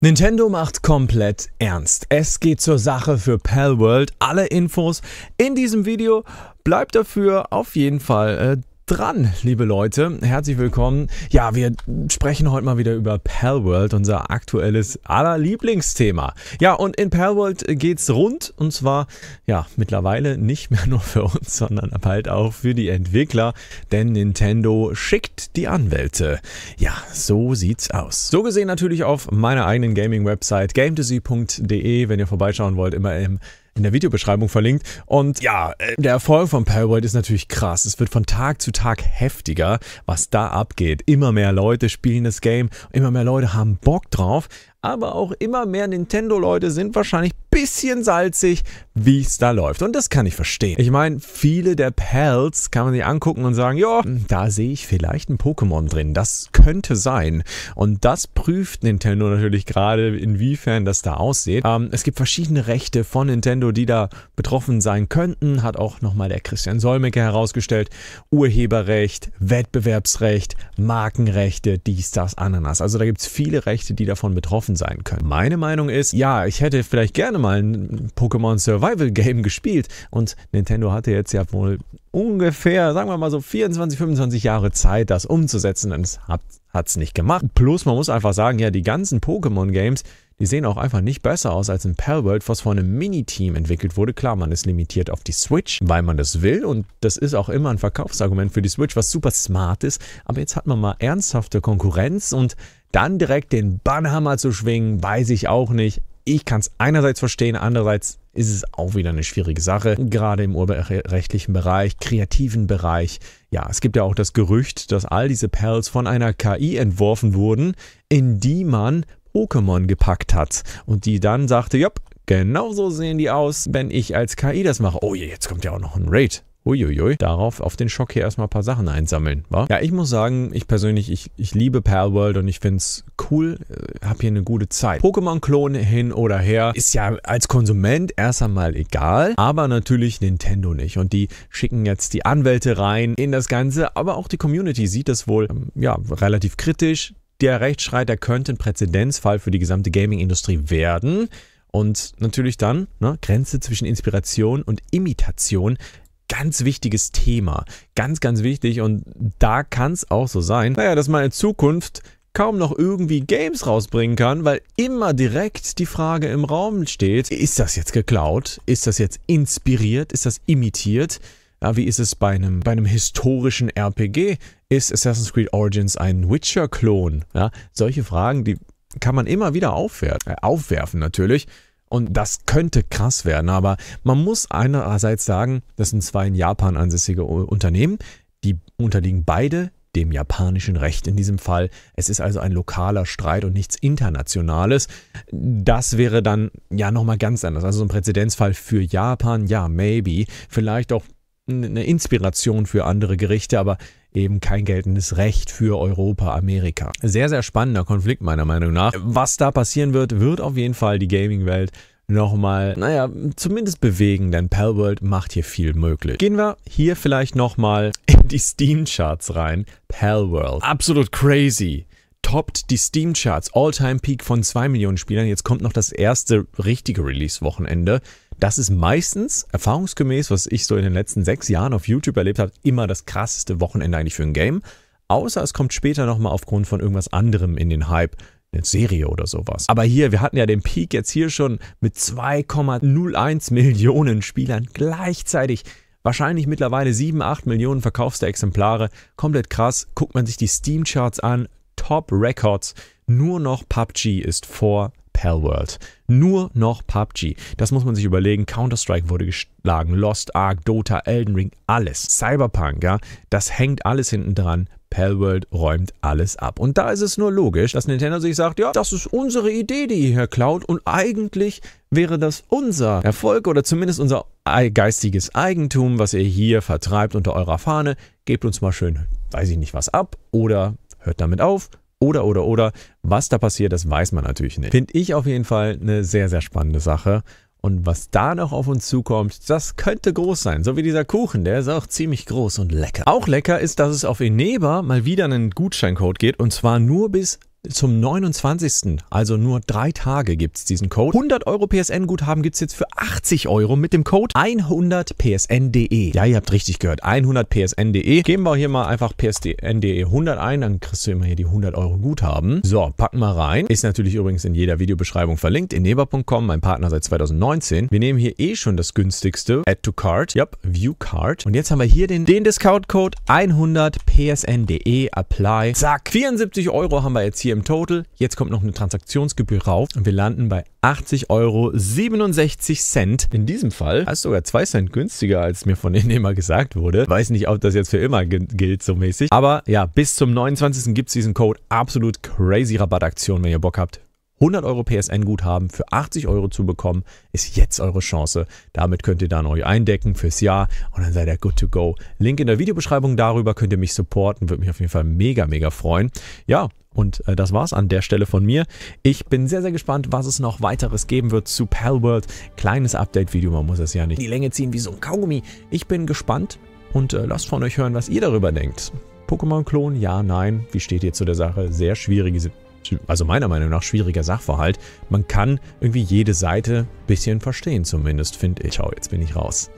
Nintendo macht komplett ernst. Es geht zur Sache für Palworld. Alle Infos in diesem Video. Bleibt dafür auf jeden Fall äh, dran, liebe Leute. Herzlich willkommen. Ja, wir sprechen heute mal wieder über Palworld, unser aktuelles aller Ja, und in Palworld geht's rund und zwar ja, mittlerweile nicht mehr nur für uns, sondern bald auch für die Entwickler, denn Nintendo schickt die Anwälte. Ja, so sieht's aus. So gesehen natürlich auf meiner eigenen Gaming Website gamedizzy.de, wenn ihr vorbeischauen wollt, immer im in der Videobeschreibung verlinkt. Und ja, äh, der Erfolg von Paranoid ist natürlich krass. Es wird von Tag zu Tag heftiger, was da abgeht. Immer mehr Leute spielen das Game, immer mehr Leute haben Bock drauf aber auch immer mehr Nintendo-Leute sind wahrscheinlich ein bisschen salzig, wie es da läuft. Und das kann ich verstehen. Ich meine, viele der Pals kann man sich angucken und sagen, ja, hm, da sehe ich vielleicht ein Pokémon drin. Das könnte sein. Und das prüft Nintendo natürlich gerade, inwiefern das da aussieht. Ähm, es gibt verschiedene Rechte von Nintendo, die da betroffen sein könnten. Hat auch nochmal der Christian Solmecke herausgestellt. Urheberrecht, Wettbewerbsrecht, Markenrechte, dies, das, Ananas. Also da gibt es viele Rechte, die davon betroffen Waffen sein können. Meine Meinung ist, ja, ich hätte vielleicht gerne mal ein Pokémon Survival Game gespielt und Nintendo hatte jetzt ja wohl ungefähr, sagen wir mal so 24, 25 Jahre Zeit, das umzusetzen und es hat es nicht gemacht. Plus, man muss einfach sagen, ja, die ganzen Pokémon-Games, die sehen auch einfach nicht besser aus als in World, was von einem Mini-Team entwickelt wurde. Klar, man ist limitiert auf die Switch, weil man das will und das ist auch immer ein Verkaufsargument für die Switch, was super smart ist. Aber jetzt hat man mal ernsthafte Konkurrenz und dann direkt den Bannhammer zu schwingen, weiß ich auch nicht. Ich kann es einerseits verstehen, andererseits ist es auch wieder eine schwierige Sache, gerade im urheberrechtlichen Bereich, kreativen Bereich. Ja, es gibt ja auch das Gerücht, dass all diese Perls von einer KI entworfen wurden, in die man Pokémon gepackt hat und die dann sagte, jopp, genau so sehen die aus, wenn ich als KI das mache. Oh je, jetzt kommt ja auch noch ein Raid. Uiuiui, darauf auf den Schock hier erstmal ein paar Sachen einsammeln, wa? Ja, ich muss sagen, ich persönlich, ich, ich liebe Perl World und ich finde es cool, äh, habe hier eine gute Zeit. Pokémon-Klon hin oder her ist ja als Konsument erst einmal egal, aber natürlich Nintendo nicht. Und die schicken jetzt die Anwälte rein in das Ganze, aber auch die Community sieht das wohl, ähm, ja, relativ kritisch. Der Rechtsstreit, könnte ein Präzedenzfall für die gesamte Gaming-Industrie werden. Und natürlich dann, ne, Grenze zwischen Inspiration und Imitation ganz wichtiges Thema. Ganz, ganz wichtig und da kann es auch so sein, naja, dass man in Zukunft kaum noch irgendwie Games rausbringen kann, weil immer direkt die Frage im Raum steht, ist das jetzt geklaut? Ist das jetzt inspiriert? Ist das imitiert? Ja, wie ist es bei einem, bei einem historischen RPG? Ist Assassin's Creed Origins ein Witcher-Klon? Ja, solche Fragen, die kann man immer wieder aufwerfen, äh, aufwerfen natürlich. Und das könnte krass werden, aber man muss einerseits sagen, das sind zwei in Japan ansässige Unternehmen, die unterliegen beide dem japanischen Recht in diesem Fall. Es ist also ein lokaler Streit und nichts Internationales. Das wäre dann ja nochmal ganz anders. Also so ein Präzedenzfall für Japan, ja, maybe. Vielleicht auch eine Inspiration für andere Gerichte, aber eben kein geltendes Recht für Europa, Amerika. Sehr, sehr spannender Konflikt meiner Meinung nach. Was da passieren wird, wird auf jeden Fall die Gaming-Welt nochmal, naja, zumindest bewegen, denn Palworld macht hier viel möglich. Gehen wir hier vielleicht nochmal in die Steam-Charts rein. Palworld. Absolut crazy toppt die Steam-Charts. All-Time-Peak von 2 Millionen Spielern. Jetzt kommt noch das erste richtige Release-Wochenende. Das ist meistens, erfahrungsgemäß, was ich so in den letzten sechs Jahren auf YouTube erlebt habe, immer das krasseste Wochenende eigentlich für ein Game. Außer es kommt später nochmal aufgrund von irgendwas anderem in den Hype eine Serie oder sowas. Aber hier, wir hatten ja den Peak jetzt hier schon mit 2,01 Millionen Spielern gleichzeitig. Wahrscheinlich mittlerweile 7, 8 Millionen verkaufste Exemplare. Komplett krass. Guckt man sich die Steam-Charts an, Top Records. Nur noch PUBG ist vor Palworld. Nur noch PUBG. Das muss man sich überlegen. Counter-Strike wurde geschlagen, Lost Ark, Dota, Elden Ring, alles. Cyberpunk, ja, das hängt alles hinten dran. Palworld räumt alles ab. Und da ist es nur logisch, dass Nintendo sich sagt, ja, das ist unsere Idee, die ihr hier klaut und eigentlich wäre das unser Erfolg oder zumindest unser geistiges Eigentum, was ihr hier vertreibt unter eurer Fahne. Gebt uns mal schön, weiß ich nicht was ab oder hört damit auf oder, oder, oder. Was da passiert, das weiß man natürlich nicht. Finde ich auf jeden Fall eine sehr, sehr spannende Sache. Und was da noch auf uns zukommt, das könnte groß sein. So wie dieser Kuchen, der ist auch ziemlich groß und lecker. Auch lecker ist, dass es auf Eneba mal wieder einen Gutscheincode geht und zwar nur bis zum 29. Also nur drei Tage gibt es diesen Code. 100 Euro PSN-Guthaben gibt es jetzt für 80 Euro mit dem Code 100psn.de. E. Ja, ihr habt richtig gehört. 100psn.de. E. Geben wir hier mal einfach psn.de e 100 ein, dann kriegst du immer hier die 100 Euro Guthaben. So, packen wir rein. Ist natürlich übrigens in jeder Videobeschreibung verlinkt. Ineva.com, mein Partner seit 2019. Wir nehmen hier eh schon das günstigste. Add to Card. Yup, View Card. Und jetzt haben wir hier den, den Discount-Code 100psn.de. Apply. Zack. 74 Euro haben wir jetzt hier hier im Total. Jetzt kommt noch eine Transaktionsgebühr rauf und wir landen bei 80,67 Euro. In diesem Fall hast sogar 2 Cent günstiger, als mir von denen immer gesagt wurde. Weiß nicht, ob das jetzt für immer gilt, so mäßig. Aber ja, bis zum 29. gibt es diesen Code. Absolut crazy Rabattaktion, wenn ihr Bock habt. 100 Euro PSN-Guthaben für 80 Euro zu bekommen, ist jetzt eure Chance. Damit könnt ihr dann euch eindecken fürs Jahr und dann seid ihr good to go. Link in der Videobeschreibung darüber könnt ihr mich supporten, würde mich auf jeden Fall mega, mega freuen. Ja, und äh, das war's an der Stelle von mir. Ich bin sehr, sehr gespannt, was es noch weiteres geben wird zu Palworld. Kleines Update-Video, man muss es ja nicht die Länge ziehen wie so ein Kaugummi. Ich bin gespannt und äh, lasst von euch hören, was ihr darüber denkt. Pokémon-Klon, ja, nein. Wie steht ihr zu der Sache? Sehr schwierige, also meiner Meinung nach schwieriger Sachverhalt. Man kann irgendwie jede Seite ein bisschen verstehen zumindest, finde ich. Ciao, jetzt bin ich raus.